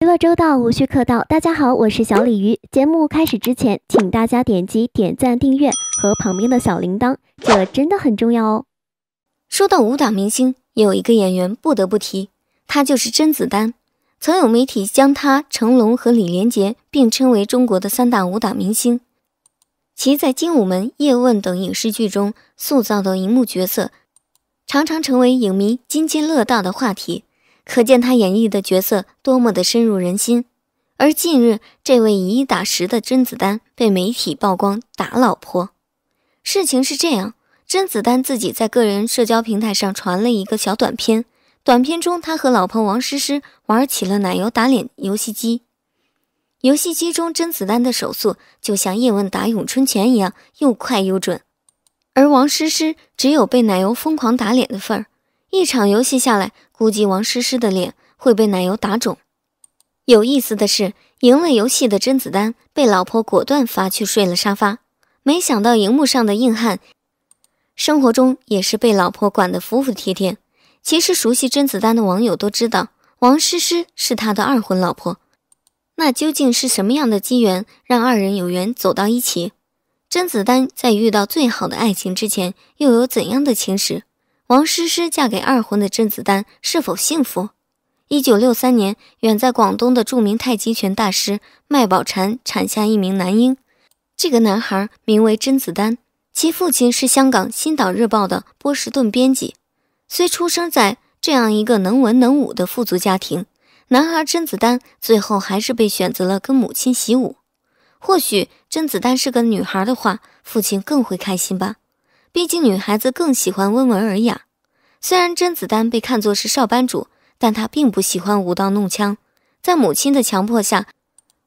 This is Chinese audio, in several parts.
娱乐周到，无需客套。大家好，我是小鲤鱼。节目开始之前，请大家点击点赞、订阅和旁边的小铃铛，这真的很重要哦。说到武打明星，有一个演员不得不提，他就是甄子丹。曾有媒体将他、成龙和李连杰并称为中国的三大武打明星。其在《精武门》《叶问》等影视剧中塑造的银幕角色。常常成为影迷津津乐道的话题，可见他演绎的角色多么的深入人心。而近日，这位以一打十的甄子丹被媒体曝光打老婆。事情是这样，甄子丹自己在个人社交平台上传了一个小短片，短片中他和老婆王诗诗玩起了奶油打脸游戏机。游戏机中，甄子丹的手速就像叶问打咏春拳一样，又快又准。而王诗诗只有被奶油疯狂打脸的份儿，一场游戏下来，估计王诗诗的脸会被奶油打肿。有意思的是，赢了游戏的甄子丹被老婆果断罚去睡了沙发。没想到，荧幕上的硬汉，生活中也是被老婆管得服服帖帖。其实，熟悉甄子丹的网友都知道，王诗诗是他的二婚老婆。那究竟是什么样的机缘，让二人有缘走到一起？甄子丹在遇到最好的爱情之前，又有怎样的情史？王诗诗嫁给二婚的甄子丹是否幸福？一九六三年，远在广东的著名太极拳大师麦宝婵产下一名男婴，这个男孩名为甄子丹，其父亲是香港《新岛日报》的波士顿编辑。虽出生在这样一个能文能武的富足家庭，男孩甄子丹最后还是被选择了跟母亲习武。或许甄子丹是个女孩的话，父亲更会开心吧。毕竟女孩子更喜欢温文尔雅。虽然甄子丹被看作是少班主，但他并不喜欢舞刀弄枪，在母亲的强迫下，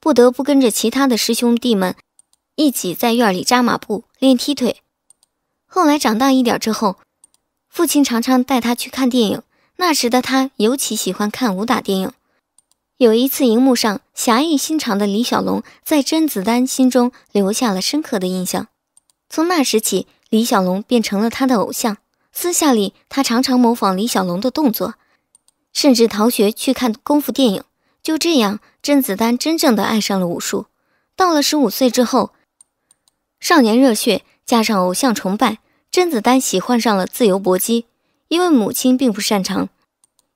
不得不跟着其他的师兄弟们一起在院里扎马步练踢腿。后来长大一点之后，父亲常常带他去看电影，那时的他尤其喜欢看武打电影。有一次，荧幕上侠义心肠的李小龙在甄子丹心中留下了深刻的印象。从那时起，李小龙便成了他的偶像。私下里，他常常模仿李小龙的动作，甚至逃学去看功夫电影。就这样，甄子丹真正的爱上了武术。到了十五岁之后，少年热血加上偶像崇拜，甄子丹喜欢上了自由搏击，因为母亲并不擅长。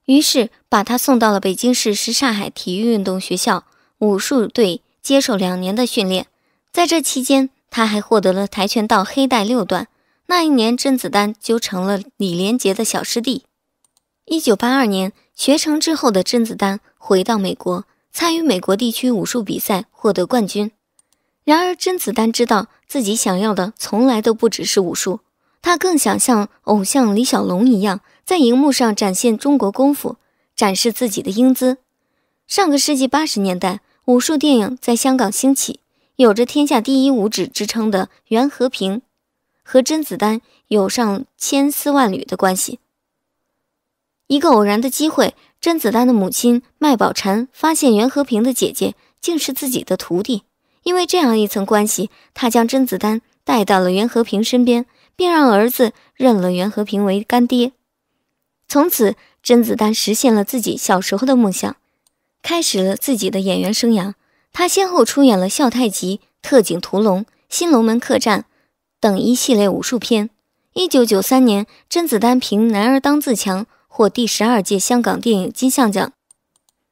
于是把他送到了北京市什刹海体育运动学校武术队接受两年的训练，在这期间，他还获得了跆拳道黑带六段。那一年，甄子丹就成了李连杰的小师弟。一九八二年学成之后的甄子丹回到美国，参与美国地区武术比赛，获得冠军。然而，甄子丹知道自己想要的从来都不只是武术，他更想像偶像李小龙一样。在荧幕上展现中国功夫，展示自己的英姿。上个世纪八十年代，武术电影在香港兴起。有着“天下第一武指”之称的袁和平，和甄子丹有上千丝万缕的关系。一个偶然的机会，甄子丹的母亲麦宝婵发现袁和平的姐姐竟是自己的徒弟。因为这样一层关系，她将甄子丹带到了袁和平身边，并让儿子认了袁和平为干爹。从此，甄子丹实现了自己小时候的梦想，开始了自己的演员生涯。他先后出演了《笑太极》《特警屠龙》《新龙门客栈》等一系列武术片。一九九三年，甄子丹凭《男儿当自强》获第十二届香港电影金像奖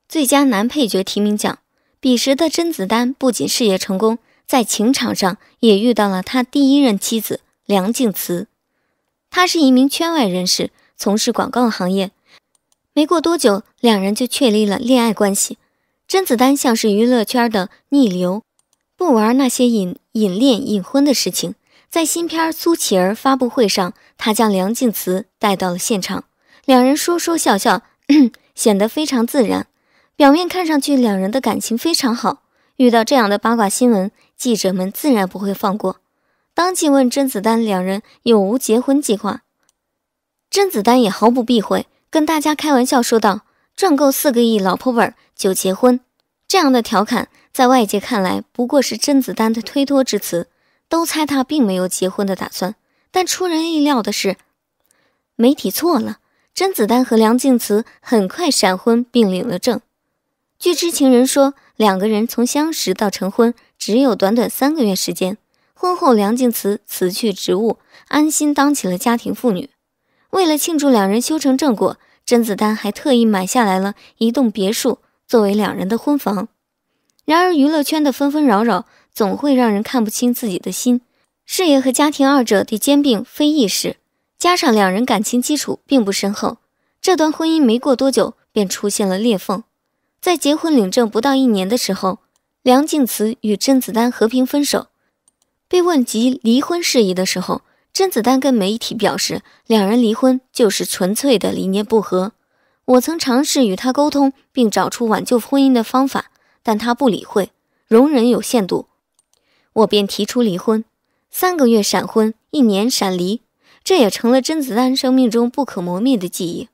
最佳男配角提名奖。彼时的甄子丹不仅事业成功，在情场上也遇到了他第一任妻子梁静慈。他是一名圈外人士。从事广告行业，没过多久，两人就确立了恋爱关系。甄子丹像是娱乐圈的逆流，不玩那些隐隐恋隐婚的事情。在新片《苏乞儿》发布会上，他将梁静慈带到了现场，两人说说笑笑，显得非常自然。表面看上去，两人的感情非常好。遇到这样的八卦新闻，记者们自然不会放过，当即问甄子丹两人有无结婚计划。甄子丹也毫不避讳，跟大家开玩笑说道：“赚够四个亿，老婆本就结婚。”这样的调侃在外界看来不过是甄子丹的推脱之词，都猜他并没有结婚的打算。但出人意料的是，媒体错了。甄子丹和梁静慈很快闪婚并领了证。据知情人说，两个人从相识到成婚只有短短三个月时间。婚后，梁静慈辞去职务，安心当起了家庭妇女。为了庆祝两人修成正果，甄子丹还特意买下来了一栋别墅作为两人的婚房。然而，娱乐圈的纷纷扰扰总会让人看不清自己的心，事业和家庭二者得兼并非易事。加上两人感情基础并不深厚，这段婚姻没过多久便出现了裂缝。在结婚领证不到一年的时候，梁静慈与甄子丹和平分手。被问及离婚事宜的时候。甄子丹跟媒体表示，两人离婚就是纯粹的理念不合。我曾尝试与他沟通，并找出挽救婚姻的方法，但他不理会，容忍有限度，我便提出离婚。三个月闪婚，一年闪离，这也成了甄子丹生命中不可磨灭的记忆。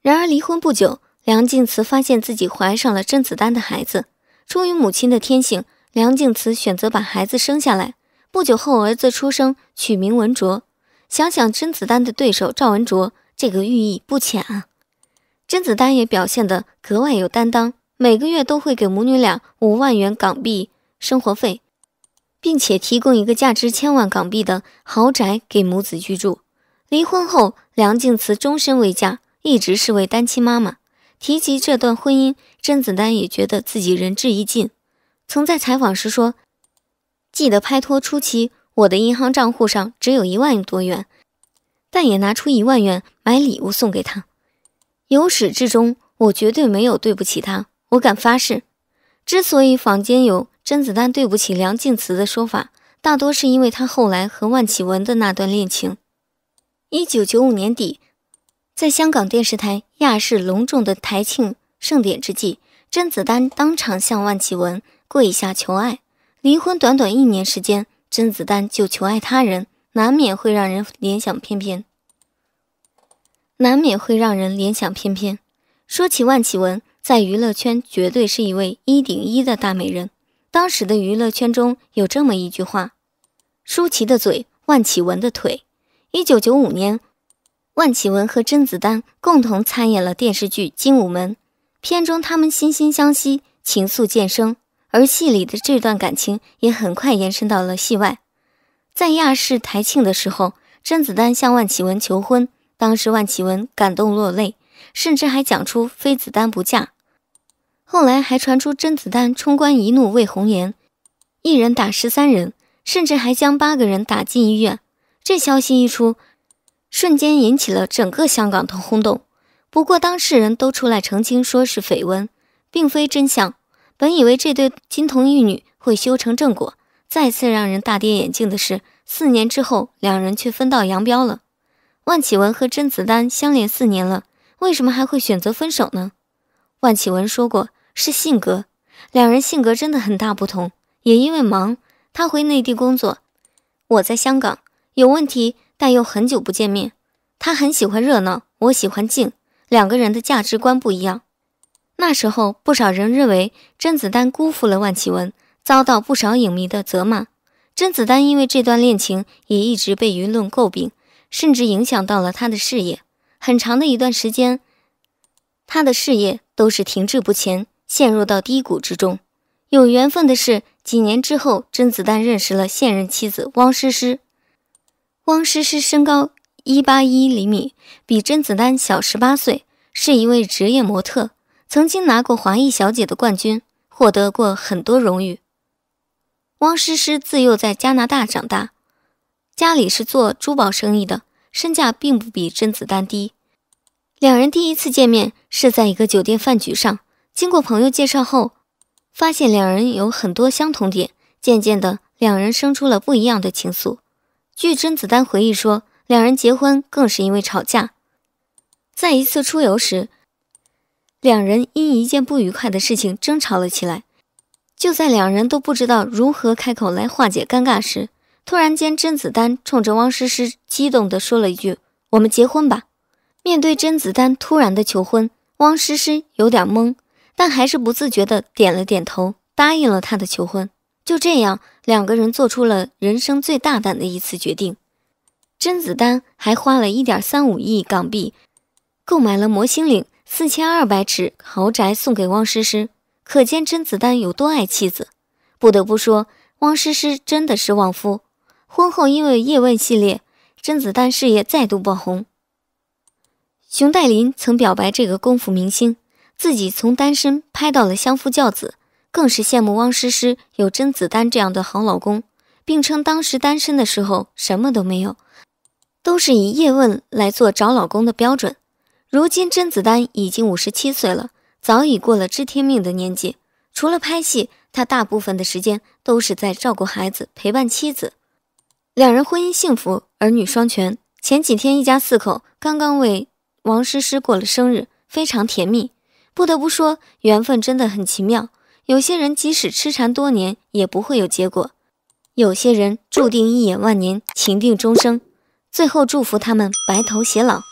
然而离婚不久，梁静慈发现自己怀上了甄子丹的孩子。出于母亲的天性，梁静慈选择把孩子生下来。不久后，儿子出生，取名文卓。想想甄子丹的对手赵文卓，这个寓意不浅啊。甄子丹也表现得格外有担当，每个月都会给母女俩五万元港币生活费，并且提供一个价值千万港币的豪宅给母子居住。离婚后，梁静慈终身未嫁，一直是位单亲妈妈。提及这段婚姻，甄子丹也觉得自己仁至义尽，曾在采访时说。记得拍拖初期，我的银行账户上只有一万多元，但也拿出一万元买礼物送给他。由始至终，我绝对没有对不起他，我敢发誓。之所以坊间有甄子丹对不起梁静慈的说法，大多是因为他后来和万绮雯的那段恋情。一九九五年底，在香港电视台亚视隆重的台庆盛典之际，甄子丹当场向万绮雯跪下求爱。离婚短短一年时间，甄子丹就求爱他人，难免会让人联想翩翩。难免会让人联想翩翩。说起万绮雯，在娱乐圈绝对是一位一顶一的大美人。当时的娱乐圈中有这么一句话：“舒淇的嘴，万绮雯的腿。”一九九五年，万绮雯和甄子丹共同参演了电视剧《精武门》，片中他们惺惺相惜，情愫渐生。而戏里的这段感情也很快延伸到了戏外，在亚视台庆的时候，甄子丹向万绮雯求婚，当时万绮雯感动落泪，甚至还讲出“非子丹不嫁”。后来还传出甄子丹冲冠一怒为红颜，一人打十三人，甚至还将八个人打进医院。这消息一出，瞬间引起了整个香港的轰动。不过当事人都出来澄清，说是绯闻，并非真相。本以为这对金童玉女会修成正果，再次让人大跌眼镜的是，四年之后两人却分道扬镳了。万绮雯和甄子丹相恋四年了，为什么还会选择分手呢？万绮雯说过是性格，两人性格真的很大不同。也因为忙，他回内地工作，我在香港。有问题，但又很久不见面。他很喜欢热闹，我喜欢静，两个人的价值观不一样。那时候，不少人认为甄子丹辜负了万绮雯，遭到不少影迷的责骂。甄子丹因为这段恋情，也一直被舆论诟病，甚至影响到了他的事业。很长的一段时间，他的事业都是停滞不前，陷入到低谷之中。有缘分的是，几年之后，甄子丹认识了现任妻子汪诗诗。汪诗诗身高一八一厘米，比甄子丹小十八岁，是一位职业模特。曾经拿过华裔小姐的冠军，获得过很多荣誉。汪诗诗自幼在加拿大长大，家里是做珠宝生意的，身价并不比甄子丹低。两人第一次见面是在一个酒店饭局上，经过朋友介绍后，发现两人有很多相同点，渐渐的两人生出了不一样的情愫。据甄子丹回忆说，两人结婚更是因为吵架，在一次出游时。两人因一件不愉快的事情争吵了起来。就在两人都不知道如何开口来化解尴尬时，突然间，甄子丹冲着汪诗诗激动地说了一句：“我们结婚吧！”面对甄子丹突然的求婚，汪诗诗有点懵，但还是不自觉地点了点头，答应了他的求婚。就这样，两个人做出了人生最大胆的一次决定。甄子丹还花了一点三五亿港币，购买了摩星岭。四千二百尺豪宅送给汪诗诗，可见甄子丹有多爱妻子。不得不说，汪诗诗真的是旺夫。婚后因为《叶问》系列，甄子丹事业再度爆红。熊黛林曾表白这个功夫明星，自己从单身拍到了相夫教子，更是羡慕汪诗诗有甄子丹这样的好老公，并称当时单身的时候什么都没有，都是以叶问来做找老公的标准。如今，甄子丹已经五十七岁了，早已过了知天命的年纪。除了拍戏，他大部分的时间都是在照顾孩子、陪伴妻子。两人婚姻幸福，儿女双全。前几天，一家四口刚刚为王诗诗过了生日，非常甜蜜。不得不说，缘分真的很奇妙。有些人即使痴缠多年，也不会有结果；有些人注定一眼万年，情定终生。最后，祝福他们白头偕老。